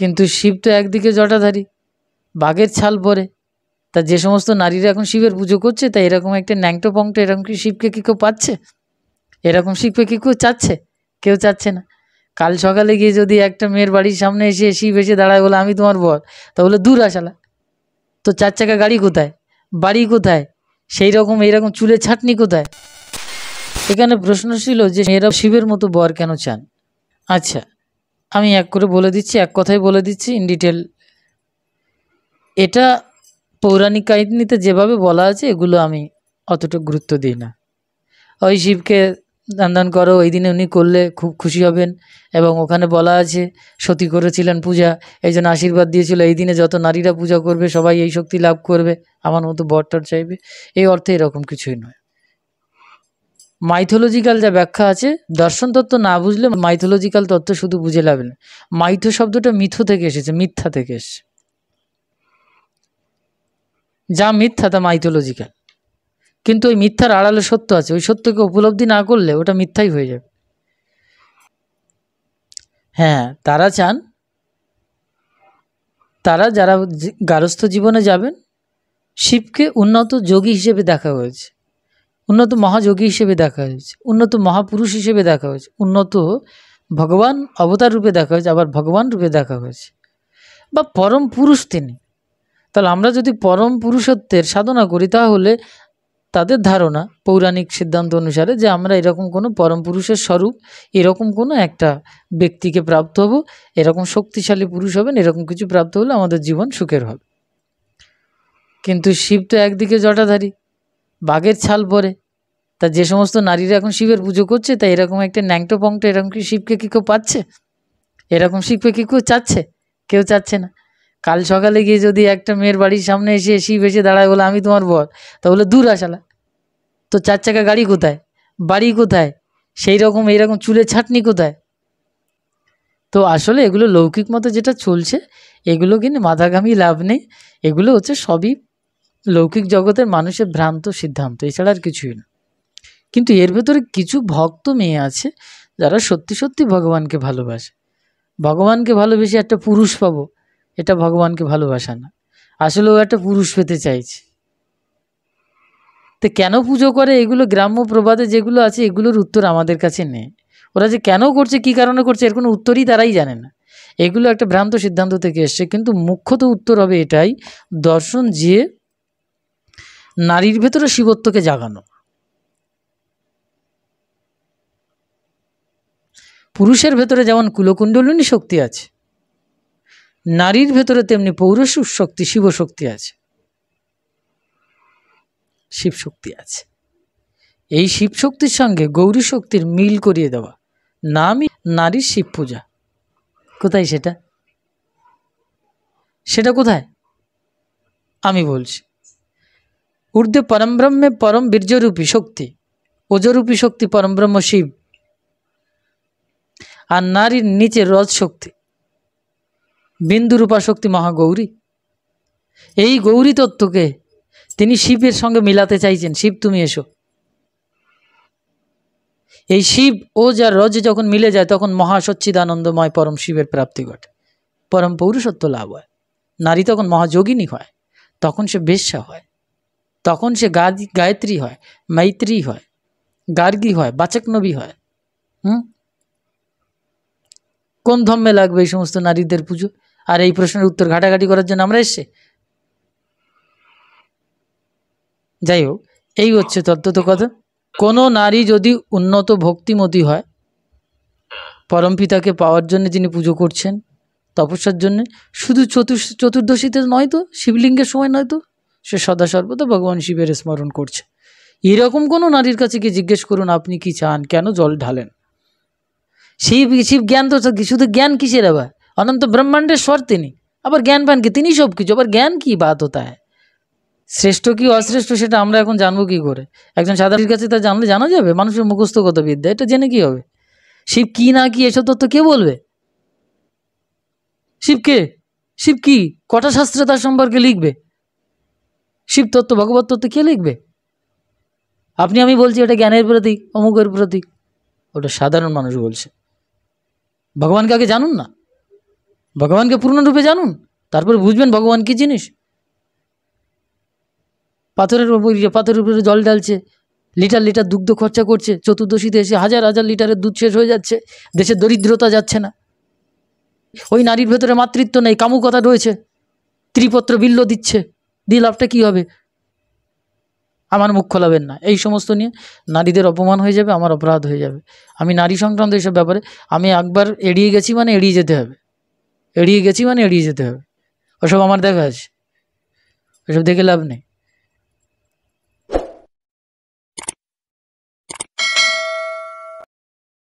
কিন্তু শিব তো একদিকে জটাধারী বাঘের ছাল পরে তা যে সমস্ত নারীরা এখন শিবের পুজো করছে তা এরকম একটা ন্যাংটো পংটো এরকম কি শিবকে কি কেউ পাচ্ছে এরকম শিবকে কি কেউ চাচ্ছে কেউ চাচ্ছে না কাল সকালে গিয়ে যদি একটা মেয়ের বাড়ির সামনে এসে শিব এসে দাঁড়ায় বলে আমি তোমার বর তা বলে দূর আসালা তো চার চাকা গাড়ি কোথায় বাড়ি কোথায় সেই রকম এইরকম চুলে ছাটনি কোথায় এখানে প্রশ্ন ছিল যে মেয়েরা শিবের মতো বর কেন চান আচ্ছা আমি এক করে বলে দিচ্ছি এক কথাই বলে দিচ্ছি ইন ডিটেল এটা পৌরাণিক কাহিনীতে যেভাবে বলা আছে এগুলো আমি অতটা গুরুত্ব দিই না ওই শিবকে দান করো ওই দিনে উনি করলে খুব খুশি হবেন এবং ওখানে বলা আছে সতী করেছিলেন পূজা এই জন্য আশীর্বাদ দিয়েছিল এই দিনে যত নারীরা পূজা করবে সবাই এই শক্তি লাভ করবে আমার মতো বরটার চাইবে এই অর্থে এরকম কিছুই নয় মাইথোলজিক্যাল যা ব্যাখ্যা আছে দর্শন তত্ত্ব না বুঝলে মাইথোলজিক্যাল তত্ত্ব শুধু বুঝে লাভ না মাইথো শব্দটা মিথো থেকে এসেছে মিথ্যা থেকে এসেছে যা মিথ্যা তা মাইথোলজিক্যাল কিন্তু ওই মিথ্যার আড়ালে সত্য আছে ওই সত্যকে উপলব্ধি না করলে ওটা মিথ্যাই হয়ে যাবে হ্যাঁ তারা চান তারা যারা গারস্থ জীবনে যাবেন শিবকে উন্নত যোগী হিসেবে দেখা হয়েছে উন্নত মহাযোগী হিসেবে দেখা হয়েছে উন্নত মহাপুরুষ হিসেবে দেখা হয়েছে উন্নত ভগবান অবতার রূপে দেখা হয়েছে আবার ভগবান রূপে দেখা হয়েছে বা পরম পুরুষ তিনি তাহলে আমরা যদি পরম পুরুষত্বের সাধনা করি তাহলে তাদের ধারণা পৌরাণিক সিদ্ধান্ত অনুসারে যে আমরা এরকম কোনো পরম পুরুষের স্বরূপ এরকম কোনো একটা ব্যক্তিকে প্রাপ্ত হব এরকম শক্তিশালী পুরুষ হবেন এরকম কিছু প্রাপ্ত হলে আমাদের জীবন সুখের হবে কিন্তু শিব তো একদিকে জটাধারী বাঘের ছাল পরে তা যে সমস্ত নারীরা এখন শিবের পুজো করছে তা এরকম একটা ন্যাংটো পংটো এরকম কি শিবকে কি কেউ পাচ্ছে এরকম শিবকে কি কেউ চাচ্ছে কেউ চাচ্ছে না কাল সকালে গিয়ে যদি একটা মেয়ের বাড়ির সামনে এসে শিব এসে দাঁড়ায় বলে আমি তোমার বর তা বলে দূর আসালা তো চার চাকা গাড়ি কোথায় বাড়ি কোথায় সেই রকম এইরকম চুলে ছাটনি কোথায় তো আসলে এগুলো লৌকিক মতো যেটা চলছে এগুলো কিন্তু মাথা লাভ নেই এগুলো হচ্ছে সবই লৌকিক জগতের মানুষের ভ্রান্ত সিদ্ধান্ত এছাড়া আর কিছুই না কিন্তু এর ভেতরে কিছু ভক্ত মেয়ে আছে যারা সত্যি সত্যি ভগবানকে ভালোবাসে ভগবানকে ভালোবেসে একটা পুরুষ পাবো এটা ভগবানকে ভালোবাসা না আসলে ও একটা পুরুষ পেতে চাইছে তো কেন পুজো করে এগুলো গ্রাম্য প্রবাদে যেগুলো আছে এগুলোর উত্তর আমাদের কাছে নেই ওরা যে কেন করছে কি কারণে করছে এর কোনো উত্তরই তারাই জানে না এগুলো একটা ভ্রান্ত সিদ্ধান্ত থেকে এসছে কিন্তু মুখ্যত উত্তর হবে এটাই দর্শন যে নারীর ভেতরে শিবত্বকে জাগানো পুরুষের ভেতরে যেমন কুলকুণ্ডলিনী শক্তি আছে নারীর ভেতরে তেমনি পৌরুষ শক্তি শিবশক্তি আছে শিবশক্তি আছে এই শিবশক্তির সঙ্গে গৌরী শক্তির মিল করিয়ে দেওয়া নামই নারীর শিব পূজা কোথায় সেটা সেটা কোথায় আমি বলছি ঊর্ধ্বে পরমব্রহ্মে পরম বীর্যরূপী শক্তি ওজরূপী শক্তি পরমব্রহ্ম শিব আর নারীর নিচে রজ শক্তি বিন্দুরূপা শক্তি মহাগৌরী এই গৌরী তত্ত্বকে তিনি শিবের সঙ্গে মিলাতে চাইছেন শিব তুমি এসো এই শিব ও যা রজ যখন মিলে যায় তখন মহাসচ্ছিদানন্দময় পরম শিবের প্রাপ্তি ঘটে পরম পৌরুষত্ব লাভ হয় নারী তখন মহাযোগিনী হয় তখন সে বেশ্যা হয় তখন সে গায়ত্রী হয় মৈত্রী হয় গার্গী হয় নবী হয় হুম কোন ধর্মে লাগবে এই সমস্ত নারীদের পুজো আর এই প্রশ্নের উত্তর ঘাটাঘাটি করার জন্য আমরা এসছে যাই হোক এই হচ্ছে তত্ত্বত কথা কোনো নারী যদি উন্নত ভক্তিমতী হয় পরম পিতাকে পাওয়ার জন্য যিনি পুজো করছেন তপস্যার জন্যে শুধু চতুর্দশীতে নয় তো শিবলিঙ্গের সময় নয় তো সে সদা সর্বদা ভগবান শিবের স্মরণ করছে এরকম কোনো নারীর কাছে গিয়ে জিজ্ঞেস করুন আপনি কি চান কেন জল ঢালেন শিব শিব জ্ঞান তো শুধু জ্ঞান কিসের আবার অনন্ত ব্রহ্মাণ্ডের স্বর তিনি আবার জ্ঞান পান কি তিনি সব কিছু আবার জ্ঞান কি বাদ হতা হয় শ্রেষ্ঠ কি অশ্রেষ্ঠ সেটা আমরা এখন জানবো কি করে একজন সাধারণের কাছে তা জানলে জানা যাবে মানুষের মুখস্থগত বিদ্যা এটা জেনে কি হবে শিব কি না কি এসব তত্ত্ব কে বলবে শিব কে শিব কি কটা শাস্ত্রে তার সম্পর্কে লিখবে শিব তত্ত্ব ভগবত তত্ত্ব কে লিখবে আপনি আমি বলছি এটা জ্ঞানের প্রতীক অমুকের প্রতীক ওটা সাধারণ মানুষ বলছে ভগবানকে আগে জানুন না ভগবানকে পূর্ণরূপে জানুন তারপর বুঝবেন ভগবান কি জিনিস পাথরের উপর ইয়ে, পাথরের উপরে জল ঢালছে লিটার লিটার দুগ্ধ খরচা করছে চতুর্দশীতে এসে হাজার হাজার লিটারের দুধ শেষ হয়ে যাচ্ছে দেশে দরিদ্রতা যাচ্ছে না ওই নারীর ভেতরে মাতৃত্ব নেই কামুকতা রয়েছে ত্রিপত্র বিল্ল দিচ্ছে দিয়ে লাভটা কী হবে আমার মুখ খোলাবেন না এই সমস্ত নিয়ে নারীদের অপমান হয়ে যাবে আমার অপরাধ হয়ে যাবে আমি নারী সংক্রান্ত এইসব ব্যাপারে আমি একবার এড়িয়ে গেছি মানে এড়িয়ে যেতে হবে এড়িয়ে গেছি মানে এড়িয়ে যেতে হবে ওসব আমার দেখা আছে ওসব দেখে লাভ নেই